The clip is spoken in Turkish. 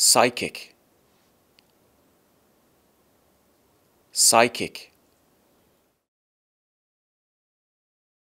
psychic psychic